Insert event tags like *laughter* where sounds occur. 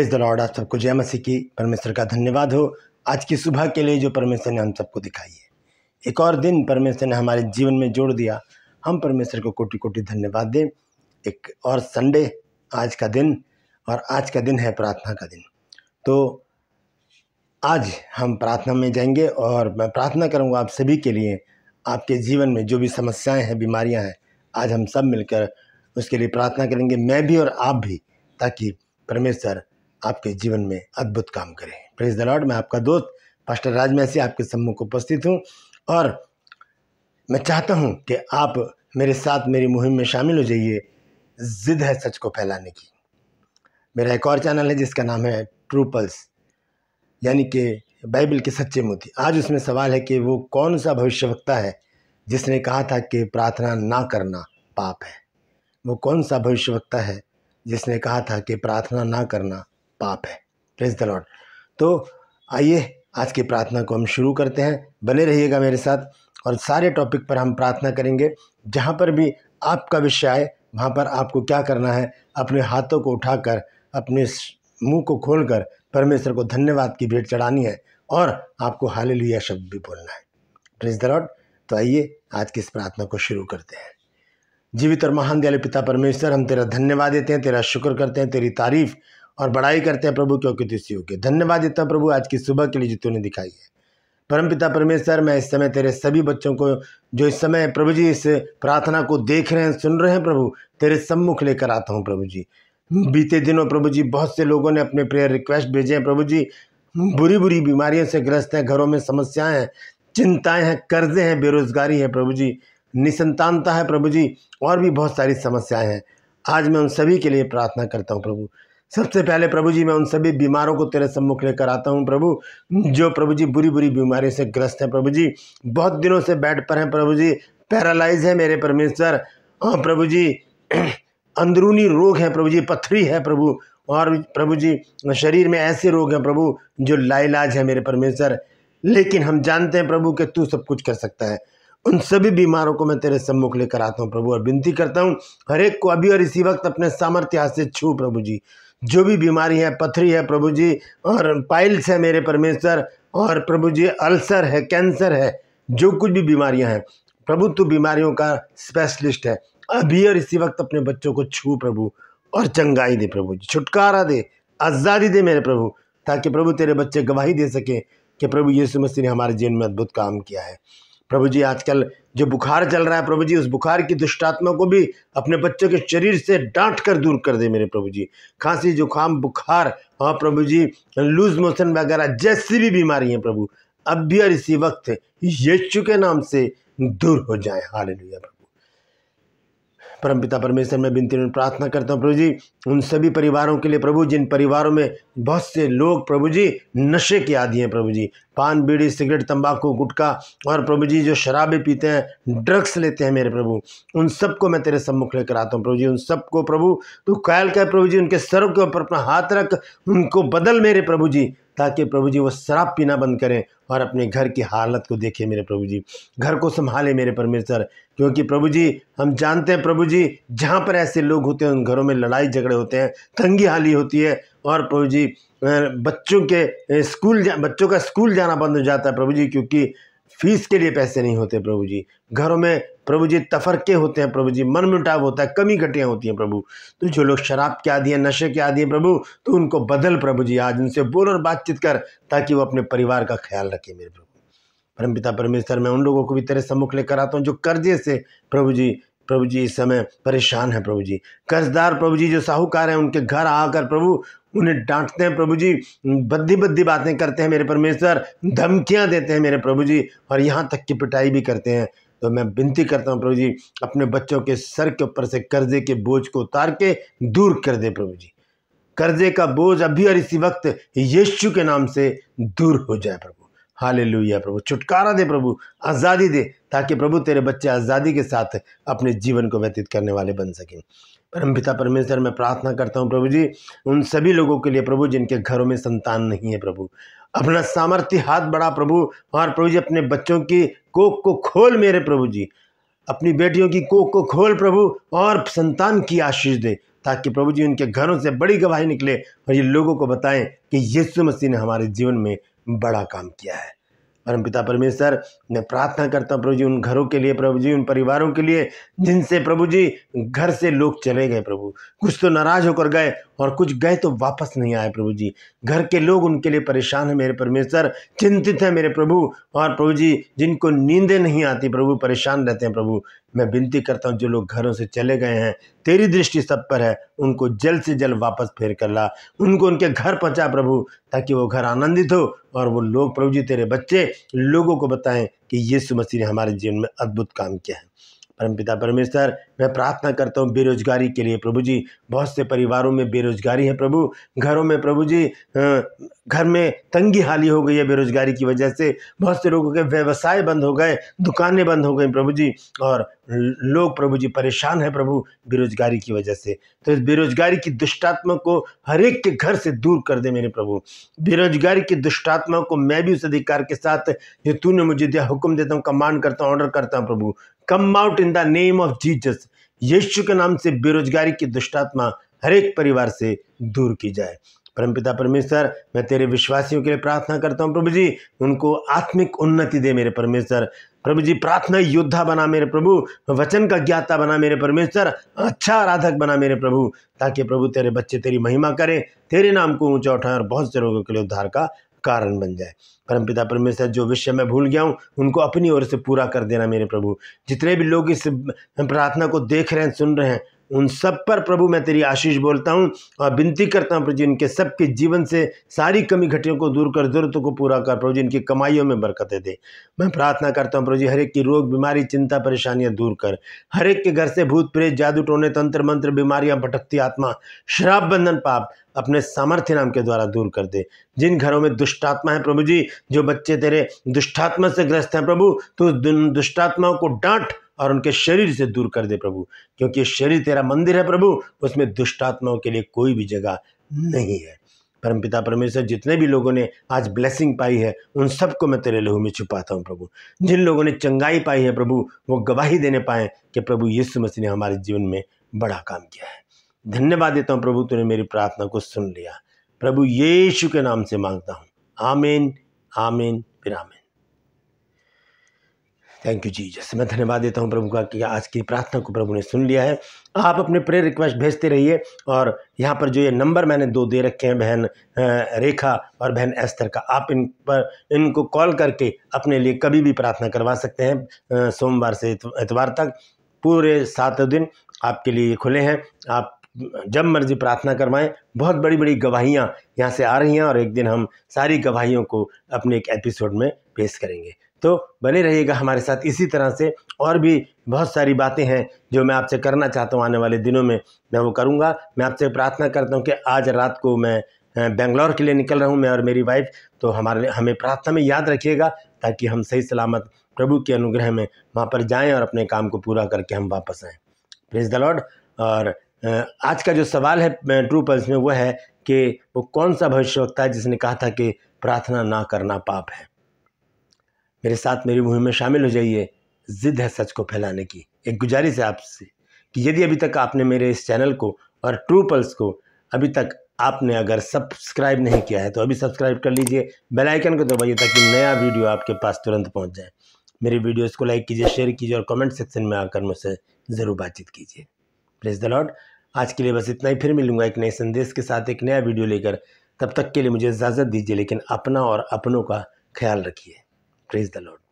Press the Lord आप सबको जय मसीह की परमेश्वर का धन्यवाद हो आज की सुबह के लिए जो परमेश्वर ने हम सबको दिखाई है एक और दिन परमेश्वर ने हमारे जीवन में जोड़ दिया हम परमेश्वर को कोटि कोटि धन्यवाद दें एक और संडे आज का दिन और आज का दिन है प्रार्थना का दिन तो आज हम प्रार्थना में जाएंगे और मैं प्रार्थना करूंगा आप सभी के लिए आपके जीवन में जो भी समस्याएं हैं बीमारियां हैं आज हम सब मिलकर उसके लिए प्रार्थना करेंगे मैं भी और आप भी ताकि परमेश्वर आपके जीवन में अद्भुत काम करें प्रेज द लॉर्ड मैं आपका दोस्त पास्टर राज मैसी आपके सम्मुख उपस्थित हूँ और मैं चाहता हूँ कि आप मेरे साथ मेरी मुहिम में शामिल हो जाइए ज़िद है सच को फैलाने की मेरा एक और चैनल है जिसका नाम है ट्रू पल्स यानी कि बाइबल के सच्चे मोती आज उसमें सवाल है कि वो कौन सा भविष्यवक्ता है जिसने कहा था कि प्रार्थना ना करना पाप है वो कौन सा भविष्यवक्ता है जिसने कहा था कि प्रार्थना ना करना पाप है प्रेज द लॉर्ड तो आइए आज की प्रार्थना को हम शुरू करते हैं बने रहिएगा मेरे साथ और सारे टॉपिक पर हम प्रार्थना करेंगे जहाँ पर भी आपका विषय आए वहाँ पर आपको क्या करना है अपने हाथों को उठाकर अपने मुंह को खोलकर परमेश्वर को धन्यवाद की भेंट चढ़ानी है और आपको हाल लिया शब्द भी बोलना है प्रिंस द लॉर्ड तो आइए आज की इस प्रार्थना को शुरू करते हैं जीवित और महान दयालु पिता परमेश्वर हम तेरा धन्यवाद देते हैं तेरा शुक्र करते हैं तेरी तारीफ़ और बड़ाई करते हैं प्रभु क्योंकि तुझसे योग्य धन्यवाद देता प्रभु आज की सुबह के लिए जो तूने दिखाई है परम पिता परमेश्वर मैं इस समय तेरे सभी बच्चों को जो इस समय प्रभु जी इस प्रार्थना को देख रहे हैं सुन रहे हैं प्रभु तेरे सम्मुख लेकर आता हूँ प्रभु जी बीते दिनों प्रभु जी बहुत से लोगों ने अपने प्रेयर रिक्वेस्ट भेजे हैं प्रभु जी बुरी बुरी बीमारियों से ग्रस्त हैं घरों में समस्याएं हैं चिंताएं हैं कर्जे हैं बेरोजगारी है प्रभु जी निसंतानता है प्रभु जी और भी बहुत सारी समस्याएं हैं आज मैं उन सभी के लिए प्रार्थना करता हूँ प्रभु सबसे पहले प्रभु जी मैं उन सभी बीमारों को तेरे सम्मुख लेकर आता हूँ प्रभु जो प्रभु जी बुरी बुरी बीमारी से ग्रस्त हैं प्रभु जी बहुत दिनों से बेड पर हैं प्रभु जी पैरालाइज है मेरे परमेश्वर हाँ प्रभु जी *clears throat* अंदरूनी रोग है प्रभु जी पथरी है प्रभु और प्रभु जी शरीर में ऐसे रोग हैं प्रभु जो लाइलाज है मेरे परमेश्वर लेकिन हम जानते हैं प्रभु कि तू सब कुछ कर सकता है उन सभी बीमारों को मैं तेरे सम्मुख लेकर आता हूँ प्रभु और विनती करता हूँ हरेक को अभी और इसी वक्त अपने सामर्थ्य हाथ से छू प्रभु जी जो भी बीमारी है पथरी है प्रभु जी और पाइल्स है मेरे परमेश्वर और प्रभु जी अल्सर है कैंसर है जो कुछ भी बीमारियां हैं प्रभु तू बीमारियों का स्पेशलिस्ट है अभी और इसी वक्त अपने बच्चों को छू प्रभु और चंगाई दे प्रभु जी छुटकारा दे आज़ादी दे मेरे प्रभु ताकि प्रभु तेरे बच्चे गवाही दे सकें कि प्रभु यीशु मसीह ने हमारे जीवन में अद्भुत काम किया है प्रभु जी आजकल जो बुखार चल रहा है प्रभु जी उस बुखार की दुष्टात्मा को भी अपने बच्चों के शरीर से डांट कर दूर कर दे मेरे प्रभु जी खांसी जुकाम बुखार हाँ प्रभु जी लूज मोशन वगैरह जैसी भी बीमारी है प्रभु अब भी और इसी वक्त यीशु के नाम से दूर हो जाए हाल प्रभु परम पिता परमेश्वर मैं बिनती में प्रार्थना करता हूँ प्रभु जी उन सभी परिवारों के लिए प्रभु जिन परिवारों में बहुत से लोग प्रभु जी नशे के आदि हैं प्रभु जी पान बीड़ी सिगरेट तंबाकू गुटखा और प्रभु जी जो शराबें पीते हैं ड्रग्स लेते हैं मेरे प्रभु उन सबको मैं तेरे सम्मुख लेकर आता हूँ प्रभु जी उन सबको प्रभु तू कायल कर प्रभु जी उनके सर के ऊपर अपना हाथ रख उनको बदल मेरे प्रभु जी ताकि प्रभु जी वो शराब पीना बंद करें और अपने घर की हालत को देखें मेरे प्रभु जी घर को संभालें मेरे परमेश्वर क्योंकि प्रभु जी हम जानते हैं प्रभु जी जहाँ पर ऐसे लोग होते हैं उन घरों में लड़ाई झगड़े होते हैं तंगी हाली होती है और प्रभु जी बच्चों के स्कूल बच्चों का स्कूल जाना बंद हो जाता है प्रभु जी क्योंकि फीस के लिए पैसे नहीं होते प्रभु जी घरों में प्रभु जी तफरके होते हैं प्रभु जी मन मुटाव होता है कमी घटियाँ होती हैं प्रभु तो जो लोग शराब के आदि हैं नशे के आदि हैं प्रभु तो उनको बदल प्रभु जी आज उनसे बोल और बातचीत कर ताकि वो अपने परिवार का ख्याल रखें मेरे प्रभु परम पिता परमेश्वर मैं उन लोगों को भी तेरे सम्मुख लेकर आता हूँ जो कर्जे से प्रभु जी प्रभु जी इस समय परेशान है प्रभु जी कर्जदार प्रभु जी जो साहूकार हैं उनके घर आकर प्रभु उन्हें डांटते हैं प्रभु जी बद्दी बद्दी बातें करते हैं मेरे परमेश्वर धमकियां देते हैं मेरे प्रभु जी और यहाँ तक की पिटाई भी करते हैं तो मैं विनती करता हूँ प्रभु जी अपने बच्चों के सर के ऊपर से कर्जे के बोझ को उतार के दूर कर दे प्रभु जी कर्जे का बोझ अभी और इसी वक्त यीशु के नाम से दूर हो जाए प्रभु हाल लुया प्रभु छुटकारा दे प्रभु आज़ादी दे ताकि प्रभु तेरे बच्चे आज़ादी के साथ अपने जीवन को व्यतीत करने वाले बन सकें परम पिता परमेश्वर मैं प्रार्थना करता हूँ प्रभु जी उन सभी लोगों के लिए प्रभु जिनके घरों में संतान नहीं है प्रभु अपना सामर्थ्य हाथ बढ़ा प्रभु हमारे प्रभु जी अपने बच्चों की कोख को खोल मेरे प्रभु जी अपनी बेटियों की कोख को खोल प्रभु और संतान की आशीष दे ताकि प्रभु जी उनके घरों से बड़ी गवाही निकले और ये लोगों को बताएं कि यीशु मसीह ने हमारे जीवन में बड़ा काम किया है परम पिता परमेश्वर मैं प्रार्थना करता हूँ प्रभु जी उन घरों के लिए प्रभु जी उन परिवारों के लिए जिनसे प्रभु जी घर से लोग चले गए प्रभु कुछ तो नाराज होकर गए और कुछ गए तो वापस नहीं आए प्रभु जी घर के लोग उनके लिए परेशान हैं मेरे परमेश्वर चिंतित हैं मेरे प्रभु और प्रभु जी जिनको नींदें नहीं आती प्रभु परेशान रहते हैं प्रभु मैं विनती करता हूँ जो लोग घरों से चले गए हैं तेरी दृष्टि सब पर है उनको जल्द से जल्द वापस फेर कर ला उनको उनके घर पहुँचा प्रभु ताकि वो घर आनंदित हो और वो लोग प्रभु जी तेरे बच्चे लोगों को बताएं कि यीशु मसीह ने हमारे जीवन में अद्भुत काम किया है परम पिता परमेश्वर मैं प्रार्थना करता हूँ बेरोजगारी के लिए प्रभु जी बहुत से परिवारों में बेरोजगारी है प्रभु घरों में प्रभु जी घर में तंगी हाली हो गई है बेरोजगारी की वजह से बहुत से लोगों के व्यवसाय बंद हो गए दुकानें बंद हो गई प्रभु जी और लोग प्रभु जी परेशान है प्रभु बेरोजगारी की वजह से तो इस बेरोजगारी की दुष्टात्मा को हर एक के घर से दूर कर दे मेरे प्रभु बेरोजगारी की दुष्टात्मा को मैं भी उस अधिकार के साथ जो तूने मुझे दिया हुक्म देता हूँ कमांड करता हूँ ऑर्डर करता हूँ प्रभु come out in the name of Jesus यीशु के नाम से बेरोजगारी की दुष्टात्मा हर एक परिवार से दूर की जाए परम पिता परमेश्वर मैं तेरे विश्वासियों के लिए प्रार्थना करता हूँ प्रभु जी उनको आत्मिक उन्नति दे मेरे परमेश्वर प्रभु जी प्रार्थना योद्धा बना मेरे प्रभु वचन का ज्ञाता बना मेरे परमेश्वर अच्छा आराधक बना मेरे प्रभु ताकि प्रभु तेरे बच्चे तेरी महिमा करें तेरे नाम को ऊंचा उठाएं और बहुत से लोगों के लिए उद्धार का कारण बन जाए परम पिता परमेश्वर जो विषय मैं भूल गया हूँ उनको अपनी ओर से पूरा कर देना मेरे प्रभु जितने भी लोग इस प्रार्थना को देख रहे हैं सुन रहे हैं उन सब पर प्रभु मैं तेरी आशीष बोलता हूँ और विनती करता हूँ प्रभु जी इनके सबके जीवन से सारी कमी घटियों को दूर कर जरूरतों को पूरा कर प्रभु जी इनकी कमाइयों में बरकतें दे मैं प्रार्थना करता हूँ प्रभु जी हरेक की रोग बीमारी चिंता परेशानियाँ दूर कर हरेक के घर से भूत प्रेत जादू टोने तंत्र मंत्र बीमारियाँ भटकती आत्मा शराब बंधन पाप अपने सामर्थ्य नाम के द्वारा दूर कर दे जिन घरों में दुष्टात्मा है प्रभु जी जो बच्चे तेरे दुष्टात्मा से ग्रस्त हैं प्रभु तो दुष्टात्माओं को डांट और उनके शरीर से दूर कर दे प्रभु क्योंकि शरीर तेरा मंदिर है प्रभु उसमें दुष्टात्माओं के लिए कोई भी जगह नहीं है परमपिता परमेश्वर जितने भी लोगों ने आज ब्लेसिंग पाई है उन सबको मैं तेरे लहू में छुपाता हूँ प्रभु जिन लोगों ने चंगाई पाई है प्रभु वो गवाही देने पाए कि प्रभु यीशु मसीह ने हमारे जीवन में बड़ा काम किया है धन्यवाद देता हूँ प्रभु तूने मेरी प्रार्थना को सुन लिया प्रभु यीशु के नाम से मांगता हूँ आमीन आमीन फिर आमीन थैंक यू जीजस मैं धन्यवाद देता हूँ प्रभु का कि आज की प्रार्थना को प्रभु ने सुन लिया है आप अपने प्रेयर रिक्वेस्ट भेजते रहिए और यहाँ पर जो ये नंबर मैंने दो दे रखे हैं बहन रेखा और बहन एस्तर का आप इन पर इनको कॉल करके अपने लिए कभी भी प्रार्थना करवा सकते हैं सोमवार से इतवार तक पूरे सात दिन आपके लिए खुले हैं आप जब मर्जी प्रार्थना करवाएं बहुत बड़ी बड़ी गवाहियाँ यहाँ से आ रही हैं और एक दिन हम सारी गवाहियों को अपने एक एपिसोड में पेश करेंगे तो बने रहिएगा हमारे साथ इसी तरह से और भी बहुत सारी बातें हैं जो मैं आपसे करना चाहता हूँ आने वाले दिनों में मैं वो करूँगा मैं आपसे प्रार्थना करता हूँ कि आज रात को मैं बेंगलोर के लिए निकल रहा हूँ मैं और मेरी वाइफ तो हमारे हमें प्रार्थना में याद रखिएगा ताकि हम सही सलामत प्रभु के अनुग्रह में वहाँ पर जाएँ और अपने काम को पूरा करके हम वापस आएँ प्रेज द लॉर्ड और आज का जो सवाल है ट्रू पल्स में वो है कि वो कौन सा भविष्य वक्ता है जिसने कहा था कि प्रार्थना ना करना पाप है मेरे साथ मेरी मुहिम में शामिल हो जाइए ज़िद है सच को फैलाने की एक गुजारिश है आपसे कि यदि अभी तक आपने मेरे इस चैनल को और ट्रू पल्स को अभी तक आपने अगर सब्सक्राइब नहीं किया है तो अभी सब्सक्राइब कर लीजिए बेल आइकन को दबाइए ताकि नया वीडियो आपके पास तुरंत पहुंच जाए मेरी वीडियोस को लाइक कीजिए शेयर कीजिए और कमेंट सेक्शन में आकर मुझसे ज़रूर बातचीत कीजिए प्लेज द लॉर्ड आज के लिए बस इतना ही फिर मिलूंगा एक नए संदेश के साथ एक नया वीडियो लेकर तब तक के लिए मुझे इजाज़त दीजिए लेकिन अपना और अपनों का ख्याल रखिए Praise the Lord.